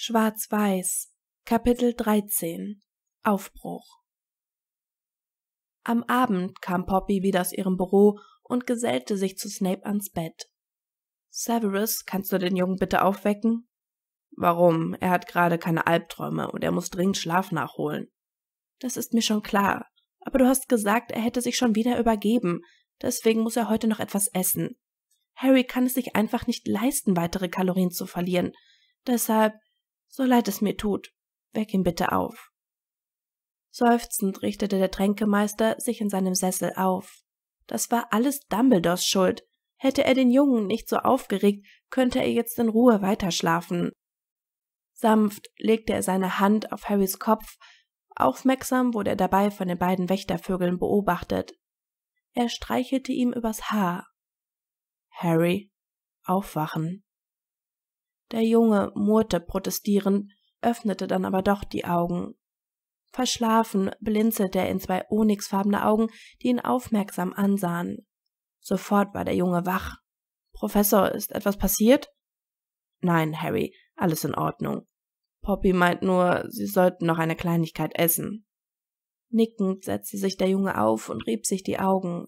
Schwarz-Weiß Kapitel 13 Aufbruch Am Abend kam Poppy wieder aus ihrem Büro und gesellte sich zu Snape ans Bett. Severus, kannst du den Jungen bitte aufwecken? Warum? Er hat gerade keine Albträume und er muss dringend Schlaf nachholen. Das ist mir schon klar. Aber du hast gesagt, er hätte sich schon wieder übergeben. Deswegen muss er heute noch etwas essen. Harry kann es sich einfach nicht leisten, weitere Kalorien zu verlieren. Deshalb so leid es mir tut, weck ihn bitte auf. Seufzend richtete der Tränkemeister sich in seinem Sessel auf. Das war alles Dumbledores Schuld. Hätte er den Jungen nicht so aufgeregt, könnte er jetzt in Ruhe weiterschlafen. Sanft legte er seine Hand auf Harrys Kopf, aufmerksam wurde er dabei von den beiden Wächtervögeln beobachtet. Er streichelte ihm übers Haar. Harry, aufwachen. Der Junge murrte protestierend, öffnete dann aber doch die Augen. Verschlafen blinzelte er in zwei onyxfarbene Augen, die ihn aufmerksam ansahen. Sofort war der Junge wach. Professor, ist etwas passiert? Nein, Harry, alles in Ordnung. Poppy meint nur, sie sollten noch eine Kleinigkeit essen. Nickend setzte sich der Junge auf und rieb sich die Augen.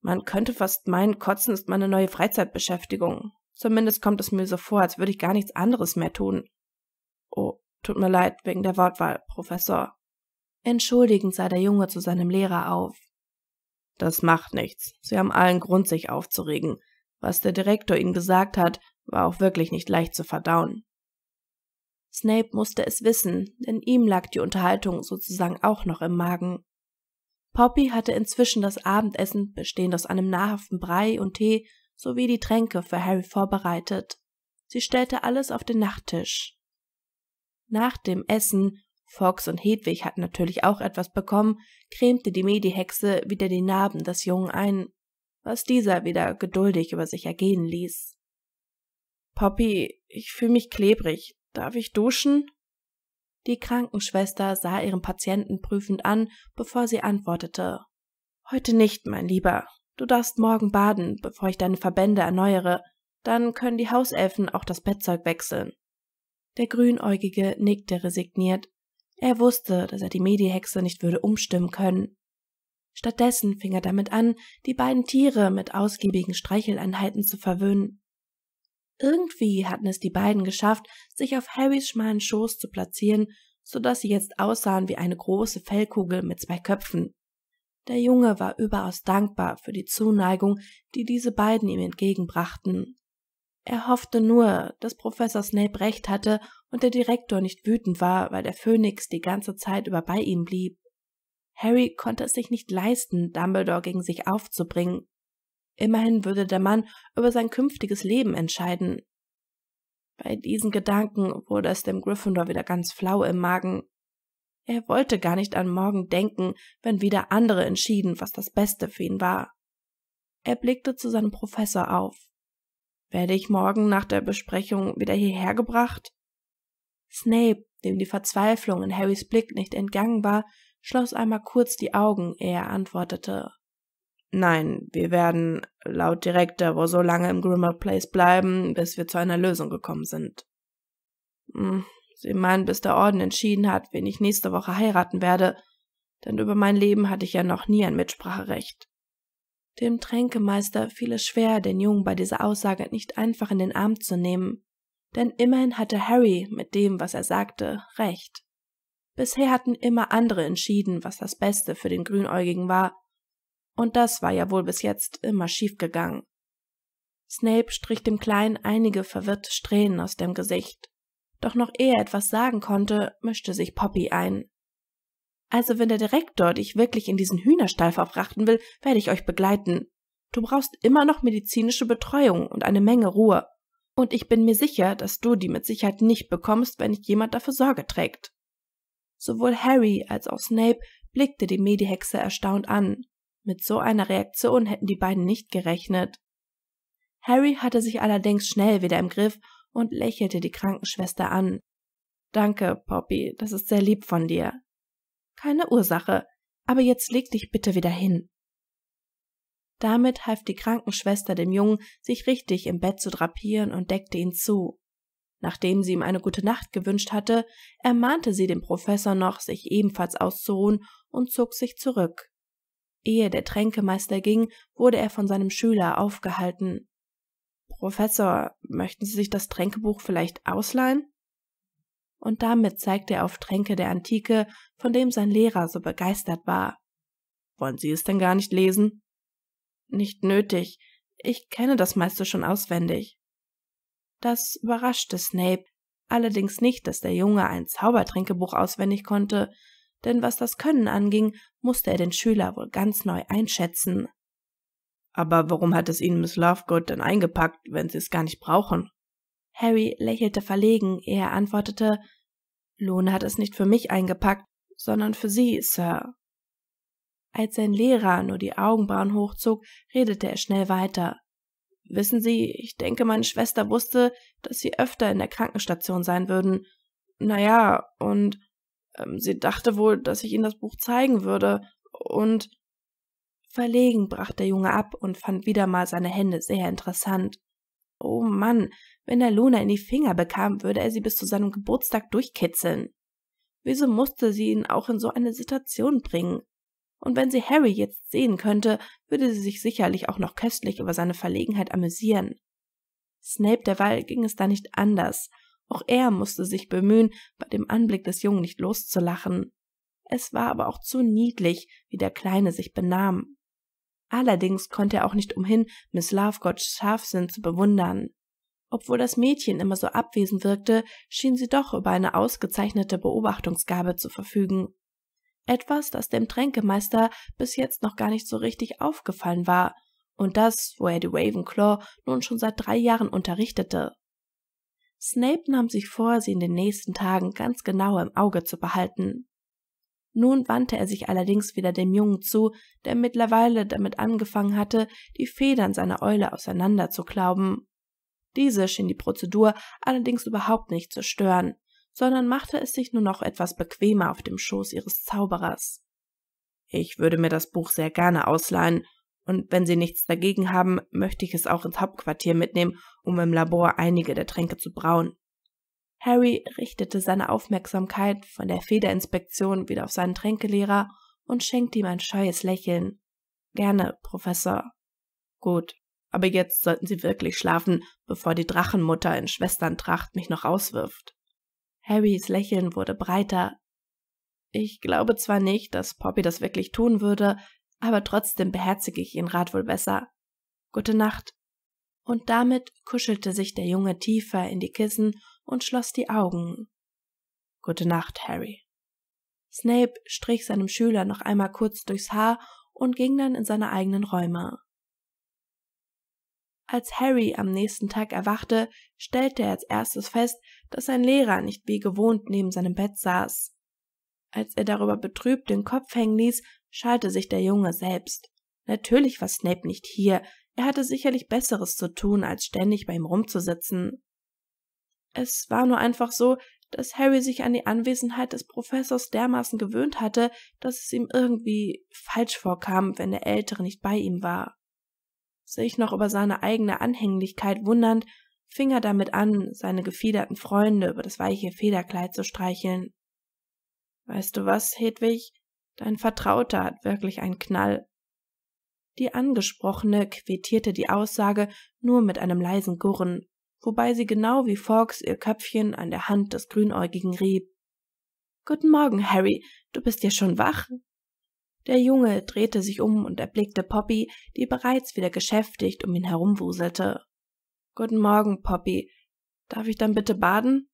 Man könnte fast meinen, Kotzen ist meine neue Freizeitbeschäftigung. Zumindest kommt es mir so vor, als würde ich gar nichts anderes mehr tun. Oh, tut mir leid wegen der Wortwahl, Professor. Entschuldigend sah der Junge zu seinem Lehrer auf. Das macht nichts. Sie haben allen Grund, sich aufzuregen. Was der Direktor ihnen gesagt hat, war auch wirklich nicht leicht zu verdauen. Snape musste es wissen, denn ihm lag die Unterhaltung sozusagen auch noch im Magen. Poppy hatte inzwischen das Abendessen, bestehend aus einem nahrhaften Brei und Tee, sowie die Tränke für Harry vorbereitet. Sie stellte alles auf den Nachttisch. Nach dem Essen, Fox und Hedwig hatten natürlich auch etwas bekommen, cremte die Medihexe wieder die Narben des Jungen ein, was dieser wieder geduldig über sich ergehen ließ. Poppy, ich fühle mich klebrig. Darf ich duschen? Die Krankenschwester sah ihren Patienten prüfend an, bevor sie antwortete. Heute nicht, mein Lieber. Du darfst morgen baden, bevor ich deine Verbände erneuere, dann können die Hauselfen auch das Bettzeug wechseln. Der Grünäugige nickte resigniert. Er wusste, dass er die Medihexe nicht würde umstimmen können. Stattdessen fing er damit an, die beiden Tiere mit ausgiebigen Streicheleinheiten zu verwöhnen. Irgendwie hatten es die beiden geschafft, sich auf Harrys schmalen Schoß zu platzieren, so dass sie jetzt aussahen wie eine große Fellkugel mit zwei Köpfen. Der Junge war überaus dankbar für die Zuneigung, die diese beiden ihm entgegenbrachten. Er hoffte nur, dass Professor Snape recht hatte und der Direktor nicht wütend war, weil der Phönix die ganze Zeit über bei ihm blieb. Harry konnte es sich nicht leisten, Dumbledore gegen sich aufzubringen. Immerhin würde der Mann über sein künftiges Leben entscheiden. Bei diesen Gedanken wurde es dem Gryffindor wieder ganz flau im Magen. Er wollte gar nicht an morgen denken, wenn wieder andere entschieden, was das Beste für ihn war. Er blickte zu seinem Professor auf. Werde ich morgen nach der Besprechung wieder hierher gebracht? Snape, dem die Verzweiflung in Harrys Blick nicht entgangen war, schloss einmal kurz die Augen, ehe er antwortete. Nein, wir werden laut Direktor wohl so lange im Grimmer Place bleiben, bis wir zu einer Lösung gekommen sind. Hm, den Mann, bis der Orden entschieden hat, wen ich nächste Woche heiraten werde, denn über mein Leben hatte ich ja noch nie ein Mitspracherecht. Dem Tränkemeister fiel es schwer, den Jungen bei dieser Aussage nicht einfach in den Arm zu nehmen, denn immerhin hatte Harry mit dem, was er sagte, recht. Bisher hatten immer andere entschieden, was das Beste für den Grünäugigen war, und das war ja wohl bis jetzt immer schiefgegangen. Snape strich dem Kleinen einige verwirrte Strähnen aus dem Gesicht. Doch noch ehe er etwas sagen konnte, mischte sich Poppy ein. Also wenn der Direktor dich wirklich in diesen Hühnerstall verfrachten will, werde ich euch begleiten. Du brauchst immer noch medizinische Betreuung und eine Menge Ruhe. Und ich bin mir sicher, dass du die mit Sicherheit nicht bekommst, wenn nicht jemand dafür Sorge trägt. Sowohl Harry als auch Snape blickte die Medihexe erstaunt an. Mit so einer Reaktion hätten die beiden nicht gerechnet. Harry hatte sich allerdings schnell wieder im Griff und lächelte die Krankenschwester an. Danke, Poppy, das ist sehr lieb von dir. Keine Ursache, aber jetzt leg dich bitte wieder hin. Damit half die Krankenschwester dem Jungen, sich richtig im Bett zu drapieren und deckte ihn zu. Nachdem sie ihm eine gute Nacht gewünscht hatte, ermahnte sie den Professor noch, sich ebenfalls auszuruhen und zog sich zurück. Ehe der Tränkemeister ging, wurde er von seinem Schüler aufgehalten. Professor, möchten Sie sich das Tränkebuch vielleicht ausleihen? Und damit zeigte er auf Tränke der Antike, von dem sein Lehrer so begeistert war. Wollen Sie es denn gar nicht lesen? Nicht nötig. Ich kenne das meiste schon auswendig. Das überraschte Snape, allerdings nicht, dass der Junge ein Zaubertränkebuch auswendig konnte, denn was das Können anging, musste er den Schüler wohl ganz neu einschätzen. Aber warum hat es ihnen Miss Lovegood denn eingepackt, wenn sie es gar nicht brauchen? Harry lächelte verlegen, ehe er antwortete, Lone hat es nicht für mich eingepackt, sondern für Sie, Sir. Als sein Lehrer nur die Augenbrauen hochzog, redete er schnell weiter. Wissen Sie, ich denke, meine Schwester wusste, dass Sie öfter in der Krankenstation sein würden. Naja, und ähm, sie dachte wohl, dass ich Ihnen das Buch zeigen würde. Und Verlegen brach der Junge ab und fand wieder mal seine Hände sehr interessant. Oh Mann, wenn er Luna in die Finger bekam, würde er sie bis zu seinem Geburtstag durchkitzeln. Wieso musste sie ihn auch in so eine Situation bringen? Und wenn sie Harry jetzt sehen könnte, würde sie sich sicherlich auch noch köstlich über seine Verlegenheit amüsieren. Snape derweil ging es da nicht anders. Auch er musste sich bemühen, bei dem Anblick des Jungen nicht loszulachen. Es war aber auch zu niedlich, wie der Kleine sich benahm. Allerdings konnte er auch nicht umhin, Miss Lovegods Scharfsinn zu bewundern. Obwohl das Mädchen immer so abwesend wirkte, schien sie doch über eine ausgezeichnete Beobachtungsgabe zu verfügen. Etwas, das dem Tränkemeister bis jetzt noch gar nicht so richtig aufgefallen war und das, wo er die Ravenclaw nun schon seit drei Jahren unterrichtete. Snape nahm sich vor, sie in den nächsten Tagen ganz genau im Auge zu behalten. Nun wandte er sich allerdings wieder dem Jungen zu, der mittlerweile damit angefangen hatte, die Federn seiner Eule auseinanderzuklauben. Diese schien die Prozedur allerdings überhaupt nicht zu stören, sondern machte es sich nur noch etwas bequemer auf dem Schoß ihres Zauberers. Ich würde mir das Buch sehr gerne ausleihen, und wenn Sie nichts dagegen haben, möchte ich es auch ins Hauptquartier mitnehmen, um im Labor einige der Tränke zu brauen. Harry richtete seine Aufmerksamkeit von der Federinspektion wieder auf seinen Tränkelehrer und schenkte ihm ein scheues Lächeln. Gerne, Professor. Gut, aber jetzt sollten Sie wirklich schlafen, bevor die Drachenmutter in Schwesterntracht mich noch rauswirft. Harrys Lächeln wurde breiter. Ich glaube zwar nicht, dass Poppy das wirklich tun würde, aber trotzdem beherzige ich Ihren Rat wohl besser. Gute Nacht. Und damit kuschelte sich der Junge tiefer in die Kissen und schloss die Augen. Gute Nacht, Harry. Snape strich seinem Schüler noch einmal kurz durchs Haar und ging dann in seine eigenen Räume. Als Harry am nächsten Tag erwachte, stellte er als erstes fest, dass sein Lehrer nicht wie gewohnt neben seinem Bett saß. Als er darüber betrübt den Kopf hängen ließ, schalte sich der Junge selbst. Natürlich war Snape nicht hier, er hatte sicherlich Besseres zu tun, als ständig bei ihm rumzusitzen. Es war nur einfach so, dass Harry sich an die Anwesenheit des Professors dermaßen gewöhnt hatte, dass es ihm irgendwie falsch vorkam, wenn der Ältere nicht bei ihm war. Sich noch über seine eigene Anhänglichkeit wundernd, fing er damit an, seine gefiederten Freunde über das weiche Federkleid zu streicheln. Weißt du was, Hedwig? Dein Vertrauter hat wirklich einen Knall. Die Angesprochene quittierte die Aussage nur mit einem leisen Gurren wobei sie genau wie Fox ihr Köpfchen an der Hand des Grünäugigen rieb. Guten Morgen, Harry, du bist ja schon wach. Der Junge drehte sich um und erblickte Poppy, die bereits wieder geschäftigt um ihn herumwuselte. Guten Morgen, Poppy. Darf ich dann bitte baden?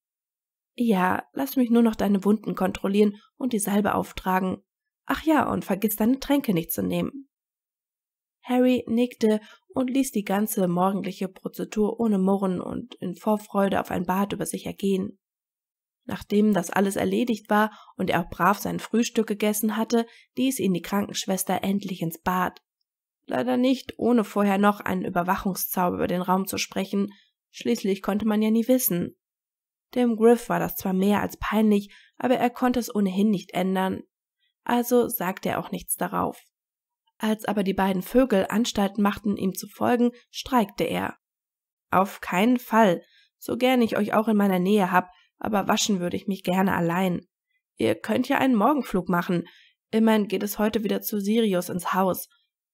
Ja, lass mich nur noch deine Wunden kontrollieren und die Salbe auftragen. Ach ja, und vergiss deine Tränke nicht zu nehmen. Harry nickte und ließ die ganze morgendliche Prozedur ohne Murren und in Vorfreude auf ein Bad über sich ergehen. Nachdem das alles erledigt war und er auch brav sein Frühstück gegessen hatte, ließ ihn die Krankenschwester endlich ins Bad. Leider nicht, ohne vorher noch einen Überwachungszauber über den Raum zu sprechen, schließlich konnte man ja nie wissen. Dem Griff war das zwar mehr als peinlich, aber er konnte es ohnehin nicht ändern, also sagte er auch nichts darauf. Als aber die beiden Vögel Anstalten machten, ihm zu folgen, streikte er. Auf keinen Fall, so gern ich euch auch in meiner Nähe hab, aber waschen würde ich mich gerne allein. Ihr könnt ja einen Morgenflug machen. Immerhin geht es heute wieder zu Sirius ins Haus.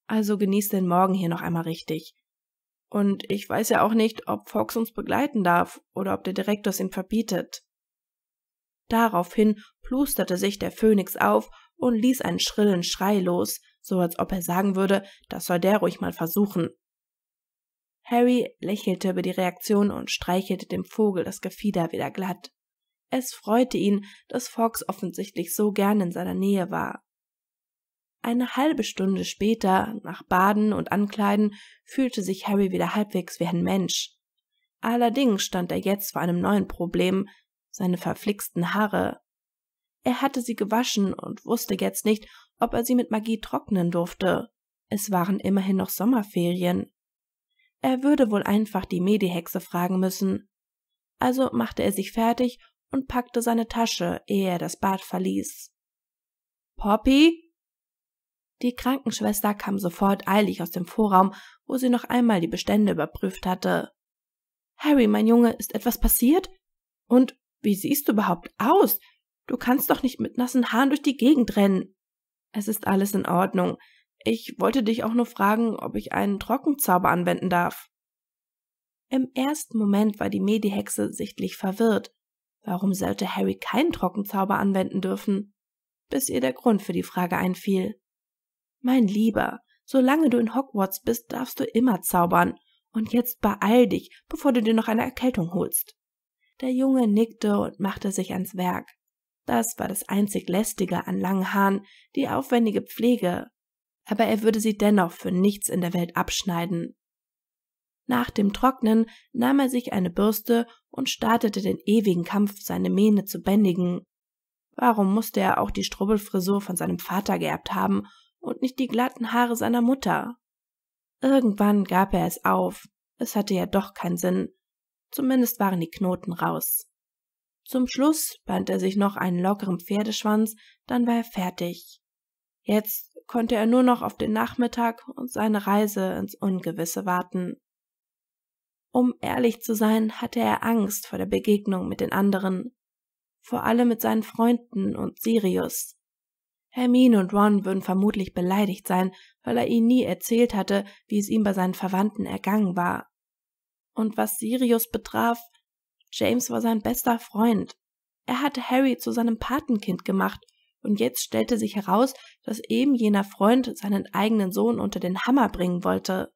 Also genießt den Morgen hier noch einmal richtig. Und ich weiß ja auch nicht, ob Fox uns begleiten darf oder ob der Direktor es ihm verbietet. Daraufhin plusterte sich der Phönix auf und ließ einen schrillen Schrei los, so als ob er sagen würde, das soll der ruhig mal versuchen. Harry lächelte über die Reaktion und streichelte dem Vogel das Gefieder wieder glatt. Es freute ihn, dass Fox offensichtlich so gern in seiner Nähe war. Eine halbe Stunde später, nach Baden und Ankleiden, fühlte sich Harry wieder halbwegs wie ein Mensch. Allerdings stand er jetzt vor einem neuen Problem, seine verflixten Haare. Er hatte sie gewaschen und wusste jetzt nicht, ob er sie mit Magie trocknen durfte. Es waren immerhin noch Sommerferien. Er würde wohl einfach die Medihexe fragen müssen. Also machte er sich fertig und packte seine Tasche, ehe er das Bad verließ. Poppy? Die Krankenschwester kam sofort eilig aus dem Vorraum, wo sie noch einmal die Bestände überprüft hatte. Harry, mein Junge, ist etwas passiert? Und wie siehst du überhaupt aus? Du kannst doch nicht mit nassen Haaren durch die Gegend rennen. Es ist alles in Ordnung. Ich wollte dich auch nur fragen, ob ich einen Trockenzauber anwenden darf. Im ersten Moment war die Medihexe sichtlich verwirrt. Warum sollte Harry keinen Trockenzauber anwenden dürfen? Bis ihr der Grund für die Frage einfiel. Mein Lieber, solange du in Hogwarts bist, darfst du immer zaubern. Und jetzt beeil dich, bevor du dir noch eine Erkältung holst. Der Junge nickte und machte sich ans Werk. Das war das einzig lästige an langen Haaren, die aufwendige Pflege. Aber er würde sie dennoch für nichts in der Welt abschneiden. Nach dem Trocknen nahm er sich eine Bürste und startete den ewigen Kampf, seine Mähne zu bändigen. Warum musste er auch die Strubbelfrisur von seinem Vater geerbt haben und nicht die glatten Haare seiner Mutter? Irgendwann gab er es auf. Es hatte ja doch keinen Sinn. Zumindest waren die Knoten raus. Zum Schluss band er sich noch einen lockeren Pferdeschwanz, dann war er fertig. Jetzt konnte er nur noch auf den Nachmittag und seine Reise ins Ungewisse warten. Um ehrlich zu sein, hatte er Angst vor der Begegnung mit den anderen, vor allem mit seinen Freunden und Sirius. Hermine und Ron würden vermutlich beleidigt sein, weil er ihnen nie erzählt hatte, wie es ihm bei seinen Verwandten ergangen war. Und was Sirius betraf, James war sein bester Freund. Er hatte Harry zu seinem Patenkind gemacht, und jetzt stellte sich heraus, dass eben jener Freund seinen eigenen Sohn unter den Hammer bringen wollte.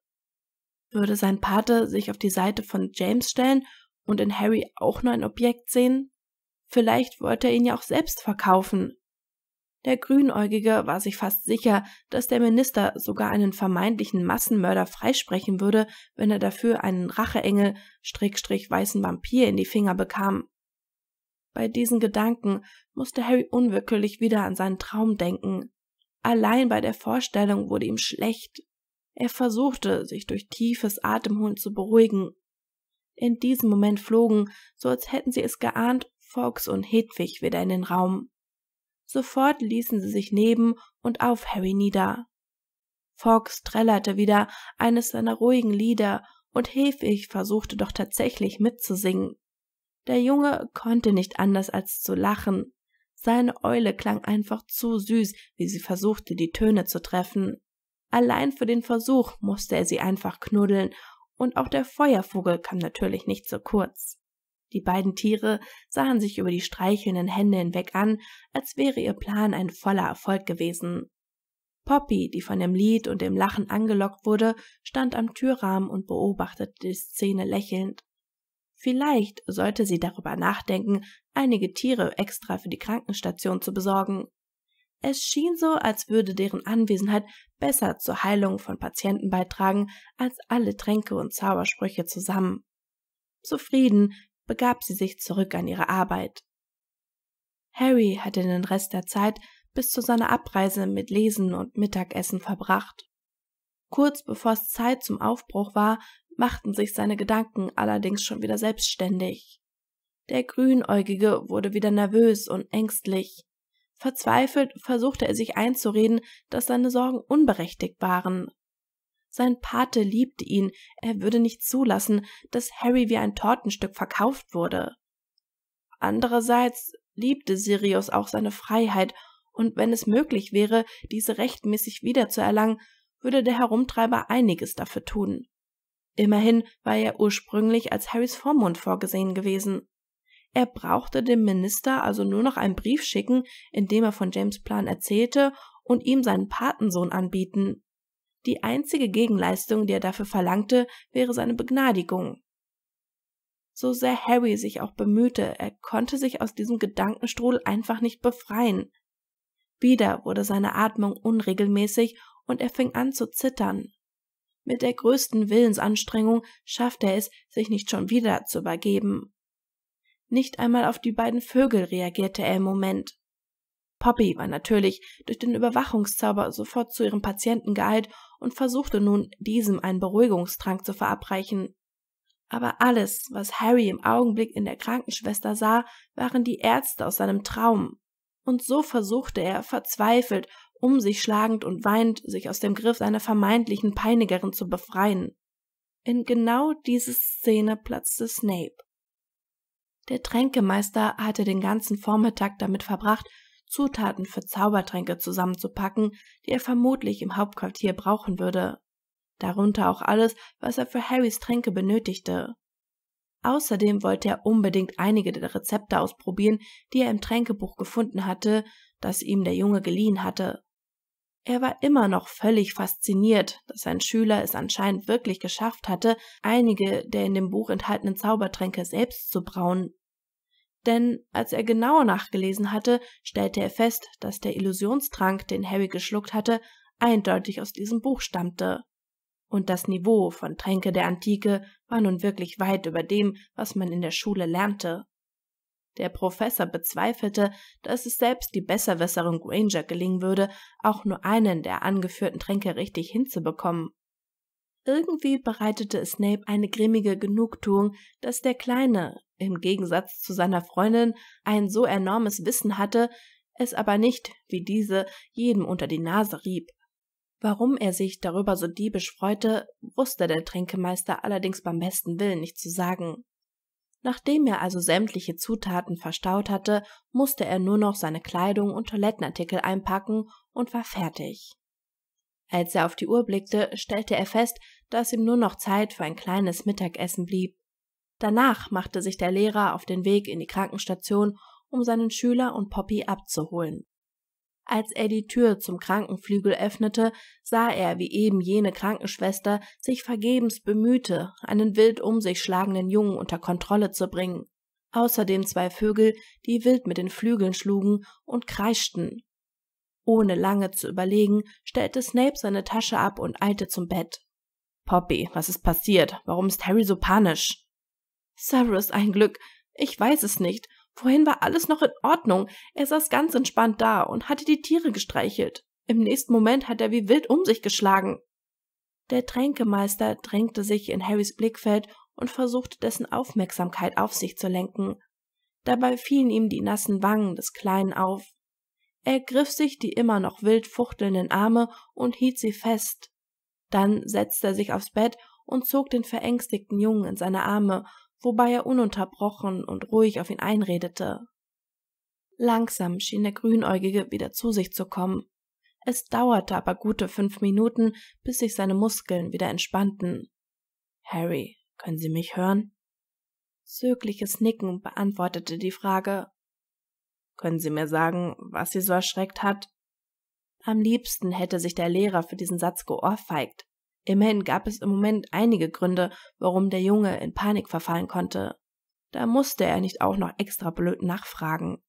Würde sein Pate sich auf die Seite von James stellen und in Harry auch nur ein Objekt sehen? Vielleicht wollte er ihn ja auch selbst verkaufen. Der Grünäugige war sich fast sicher, dass der Minister sogar einen vermeintlichen Massenmörder freisprechen würde, wenn er dafür einen Racheengel, Strickstrich weißen Vampir in die Finger bekam. Bei diesen Gedanken musste Harry unwirklich wieder an seinen Traum denken. Allein bei der Vorstellung wurde ihm schlecht. Er versuchte, sich durch tiefes Atemholen zu beruhigen. In diesem Moment flogen, so als hätten sie es geahnt, Fox und Hedwig wieder in den Raum. Sofort ließen sie sich neben und auf Harry nieder. Fox trällerte wieder eines seiner ruhigen Lieder und Hefig versuchte doch tatsächlich mitzusingen. Der Junge konnte nicht anders als zu lachen. Seine Eule klang einfach zu süß, wie sie versuchte, die Töne zu treffen. Allein für den Versuch musste er sie einfach knuddeln, und auch der Feuervogel kam natürlich nicht so kurz. Die beiden Tiere sahen sich über die streichelnden Hände hinweg an, als wäre ihr Plan ein voller Erfolg gewesen. Poppy, die von dem Lied und dem Lachen angelockt wurde, stand am Türrahmen und beobachtete die Szene lächelnd. Vielleicht sollte sie darüber nachdenken, einige Tiere extra für die Krankenstation zu besorgen. Es schien so, als würde deren Anwesenheit besser zur Heilung von Patienten beitragen als alle Tränke und Zaubersprüche zusammen. Zufrieden begab sie sich zurück an ihre Arbeit. Harry hatte den Rest der Zeit bis zu seiner Abreise mit Lesen und Mittagessen verbracht. Kurz bevor es Zeit zum Aufbruch war, machten sich seine Gedanken allerdings schon wieder selbstständig. Der Grünäugige wurde wieder nervös und ängstlich. Verzweifelt versuchte er sich einzureden, dass seine Sorgen unberechtigt waren. Sein Pate liebte ihn, er würde nicht zulassen, dass Harry wie ein Tortenstück verkauft wurde. Andererseits liebte Sirius auch seine Freiheit, und wenn es möglich wäre, diese rechtmäßig wiederzuerlangen, würde der Herumtreiber einiges dafür tun. Immerhin war er ursprünglich als Harrys Vormund vorgesehen gewesen. Er brauchte dem Minister also nur noch einen Brief schicken, in dem er von James Plan erzählte und ihm seinen Patensohn anbieten. Die einzige Gegenleistung, die er dafür verlangte, wäre seine Begnadigung. So sehr Harry sich auch bemühte, er konnte sich aus diesem Gedankenstrudel einfach nicht befreien. Wieder wurde seine Atmung unregelmäßig und er fing an zu zittern. Mit der größten Willensanstrengung schaffte er es, sich nicht schon wieder zu übergeben. Nicht einmal auf die beiden Vögel reagierte er im Moment. Poppy war natürlich durch den Überwachungszauber sofort zu ihrem Patienten geeilt und versuchte nun, diesem einen Beruhigungstrank zu verabreichen. Aber alles, was Harry im Augenblick in der Krankenschwester sah, waren die Ärzte aus seinem Traum. Und so versuchte er, verzweifelt, um sich schlagend und weinend, sich aus dem Griff seiner vermeintlichen Peinigerin zu befreien. In genau diese Szene platzte Snape. Der Tränkemeister hatte den ganzen Vormittag damit verbracht, Zutaten für Zaubertränke zusammenzupacken, die er vermutlich im Hauptquartier brauchen würde. Darunter auch alles, was er für Harrys Tränke benötigte. Außerdem wollte er unbedingt einige der Rezepte ausprobieren, die er im Tränkebuch gefunden hatte, das ihm der Junge geliehen hatte. Er war immer noch völlig fasziniert, dass sein Schüler es anscheinend wirklich geschafft hatte, einige der in dem Buch enthaltenen Zaubertränke selbst zu brauen denn als er genauer nachgelesen hatte, stellte er fest, dass der Illusionstrank, den Harry geschluckt hatte, eindeutig aus diesem Buch stammte. Und das Niveau von Tränke der Antike war nun wirklich weit über dem, was man in der Schule lernte. Der Professor bezweifelte, dass es selbst die Besserwässerung Granger gelingen würde, auch nur einen der angeführten Tränke richtig hinzubekommen. Irgendwie bereitete es Snape eine grimmige Genugtuung, dass der Kleine, im Gegensatz zu seiner Freundin, ein so enormes Wissen hatte, es aber nicht, wie diese, jedem unter die Nase rieb. Warum er sich darüber so diebisch freute, wusste der Tränkemeister allerdings beim besten Willen nicht zu sagen. Nachdem er also sämtliche Zutaten verstaut hatte, musste er nur noch seine Kleidung und Toilettenartikel einpacken und war fertig. Als er auf die Uhr blickte, stellte er fest, dass ihm nur noch Zeit für ein kleines Mittagessen blieb. Danach machte sich der Lehrer auf den Weg in die Krankenstation, um seinen Schüler und Poppy abzuholen. Als er die Tür zum Krankenflügel öffnete, sah er, wie eben jene Krankenschwester sich vergebens bemühte, einen wild um sich schlagenden Jungen unter Kontrolle zu bringen. Außerdem zwei Vögel, die wild mit den Flügeln schlugen und kreischten. Ohne lange zu überlegen, stellte Snape seine Tasche ab und eilte zum Bett. Poppy, was ist passiert? Warum ist Harry so panisch? Severus, ein Glück. Ich weiß es nicht. Vorhin war alles noch in Ordnung. Er saß ganz entspannt da und hatte die Tiere gestreichelt. Im nächsten Moment hat er wie wild um sich geschlagen. Der Tränkemeister drängte sich in Harrys Blickfeld und versuchte dessen Aufmerksamkeit auf sich zu lenken. Dabei fielen ihm die nassen Wangen des Kleinen auf. Er griff sich die immer noch wild fuchtelnden Arme und hielt sie fest. Dann setzte er sich aufs Bett und zog den verängstigten Jungen in seine Arme, wobei er ununterbrochen und ruhig auf ihn einredete. Langsam schien der Grünäugige wieder zu sich zu kommen. Es dauerte aber gute fünf Minuten, bis sich seine Muskeln wieder entspannten. Harry, können Sie mich hören? Zögliches Nicken beantwortete die Frage. Können Sie mir sagen, was Sie so erschreckt hat? Am liebsten hätte sich der Lehrer für diesen Satz geohrfeigt. Immerhin gab es im Moment einige Gründe, warum der Junge in Panik verfallen konnte. Da musste er nicht auch noch extra blöd nachfragen.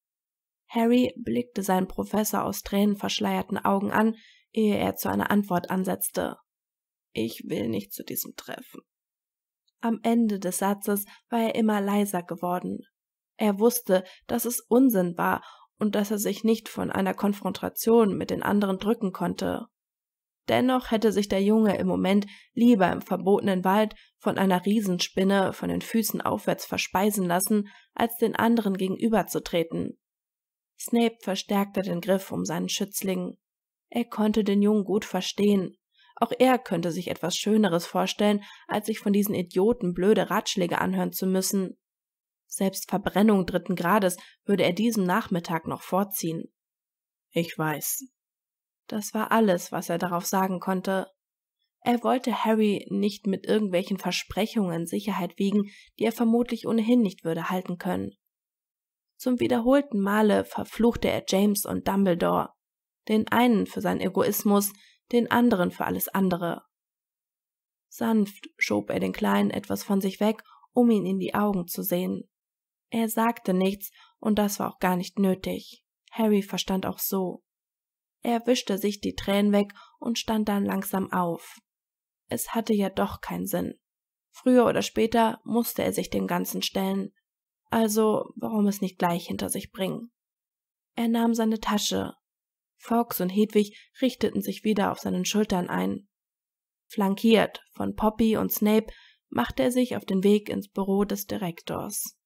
Harry blickte seinen Professor aus tränenverschleierten Augen an, ehe er zu einer Antwort ansetzte. Ich will nicht zu diesem Treffen. Am Ende des Satzes war er immer leiser geworden. Er wusste, dass es Unsinn war und dass er sich nicht von einer Konfrontation mit den anderen drücken konnte. Dennoch hätte sich der Junge im Moment lieber im verbotenen Wald von einer Riesenspinne von den Füßen aufwärts verspeisen lassen, als den anderen gegenüberzutreten. Snape verstärkte den Griff um seinen Schützling. Er konnte den Jungen gut verstehen. Auch er könnte sich etwas Schöneres vorstellen, als sich von diesen Idioten blöde Ratschläge anhören zu müssen. Selbst Verbrennung dritten Grades würde er diesen Nachmittag noch vorziehen. Ich weiß. Das war alles, was er darauf sagen konnte. Er wollte Harry nicht mit irgendwelchen Versprechungen Sicherheit wiegen, die er vermutlich ohnehin nicht würde halten können. Zum wiederholten Male verfluchte er James und Dumbledore, den einen für seinen Egoismus, den anderen für alles andere. Sanft schob er den Kleinen etwas von sich weg, um ihn in die Augen zu sehen. Er sagte nichts, und das war auch gar nicht nötig. Harry verstand auch so. Er wischte sich die Tränen weg und stand dann langsam auf. Es hatte ja doch keinen Sinn. Früher oder später musste er sich dem Ganzen stellen, also warum es nicht gleich hinter sich bringen. Er nahm seine Tasche. Fox und Hedwig richteten sich wieder auf seinen Schultern ein. Flankiert von Poppy und Snape machte er sich auf den Weg ins Büro des Direktors.